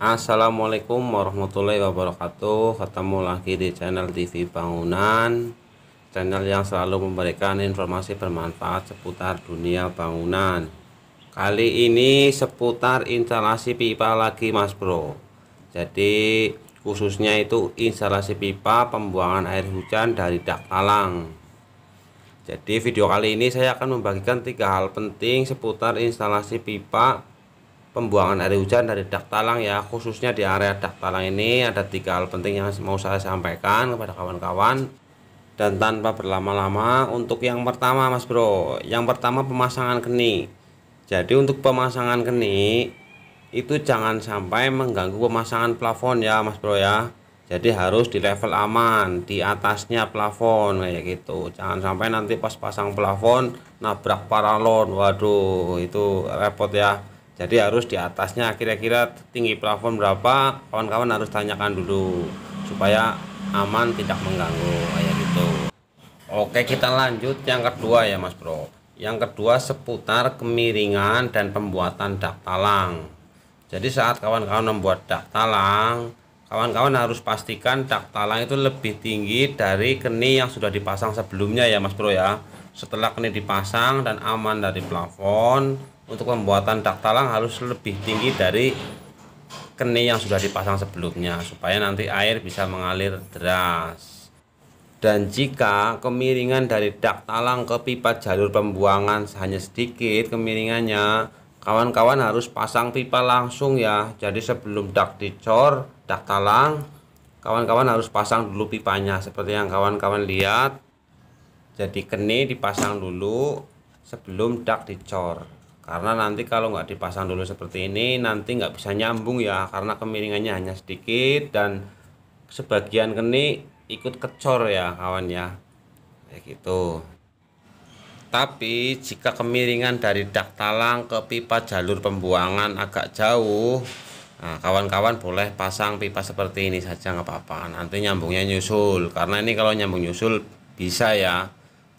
Assalamualaikum warahmatullahi wabarakatuh Ketemu lagi di channel TV Bangunan Channel yang selalu memberikan informasi bermanfaat seputar dunia bangunan Kali ini seputar instalasi pipa lagi mas bro Jadi khususnya itu instalasi pipa pembuangan air hujan dari dak talang jadi video kali ini saya akan membagikan tiga hal penting seputar instalasi pipa pembuangan air hujan dari dak talang ya khususnya di area dak talang ini ada tiga hal penting yang mau saya sampaikan kepada kawan-kawan dan tanpa berlama-lama untuk yang pertama mas bro yang pertama pemasangan keni jadi untuk pemasangan keni itu jangan sampai mengganggu pemasangan plafon ya mas bro ya jadi harus di level aman di atasnya plafon kayak gitu jangan sampai nanti pas pasang plafon nabrak paralon waduh itu repot ya jadi harus di atasnya kira-kira tinggi plafon berapa kawan-kawan harus tanyakan dulu supaya aman tidak mengganggu kayak gitu oke kita lanjut yang kedua ya mas bro yang kedua seputar kemiringan dan pembuatan dak talang jadi saat kawan-kawan membuat dak talang kawan-kawan harus pastikan dak talang itu lebih tinggi dari keni yang sudah dipasang sebelumnya ya mas bro ya setelah keni dipasang dan aman dari plafon untuk pembuatan dak talang harus lebih tinggi dari kening yang sudah dipasang sebelumnya supaya nanti air bisa mengalir deras dan jika kemiringan dari dak talang ke pipa jalur pembuangan hanya sedikit kemiringannya kawan-kawan harus pasang pipa langsung ya jadi sebelum dak dicor dak talang kawan-kawan harus pasang dulu pipanya seperti yang kawan-kawan lihat jadi kene dipasang dulu sebelum dak dicor karena nanti kalau nggak dipasang dulu seperti ini nanti nggak bisa nyambung ya karena kemiringannya hanya sedikit dan sebagian keni ikut kecor ya kawan ya kayak gitu tapi jika kemiringan dari dak talang ke pipa jalur pembuangan agak jauh kawan nah, kawan-kawan boleh pasang pipa seperti ini saja nggak apa-apa nanti nyambungnya nyusul karena ini kalau nyambung nyusul bisa ya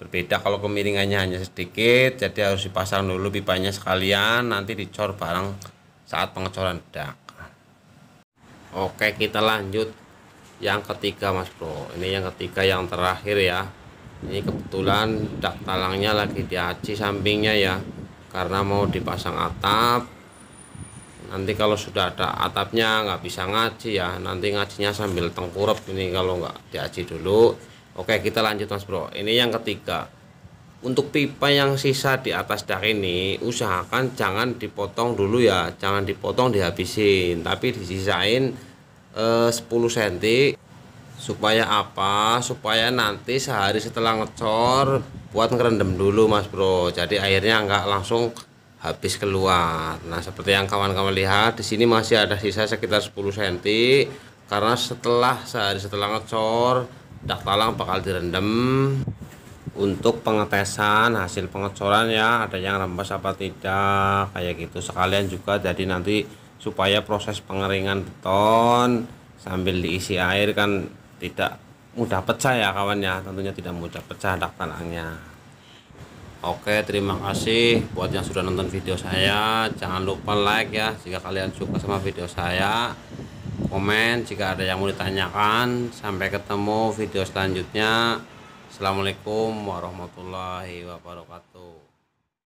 berbeda kalau kemiringannya hanya sedikit jadi harus dipasang dulu pipanya sekalian nanti dicor bareng saat pengecoran bedak oke kita lanjut yang ketiga mas bro ini yang ketiga yang terakhir ya ini kebetulan dak talangnya lagi diaci sampingnya ya karena mau dipasang atap nanti kalau sudah ada atapnya nggak bisa ngaji ya nanti ngajinya sambil tengkurap ini kalau nggak diaji dulu Oke, kita lanjut Mas Bro. Ini yang ketiga. Untuk pipa yang sisa di atas dak ini, usahakan jangan dipotong dulu ya, jangan dipotong dihabisin, tapi disisain eh, 10 cm supaya apa? Supaya nanti sehari setelah ngecor buat ngerendam dulu Mas Bro. Jadi airnya nggak langsung habis keluar. Nah, seperti yang kawan-kawan lihat di sini masih ada sisa sekitar 10 cm karena setelah sehari setelah ngecor dah talang bakal direndam untuk pengetesan hasil pengecoran ya ada yang rembes apa tidak kayak gitu sekalian juga jadi nanti supaya proses pengeringan beton sambil diisi air kan tidak mudah pecah ya kawan ya tentunya tidak mudah pecah dak talangnya. oke terima kasih buat yang sudah nonton video saya jangan lupa like ya jika kalian suka sama video saya komen jika ada yang mau ditanyakan. Sampai ketemu video selanjutnya. Assalamualaikum warahmatullahi wabarakatuh.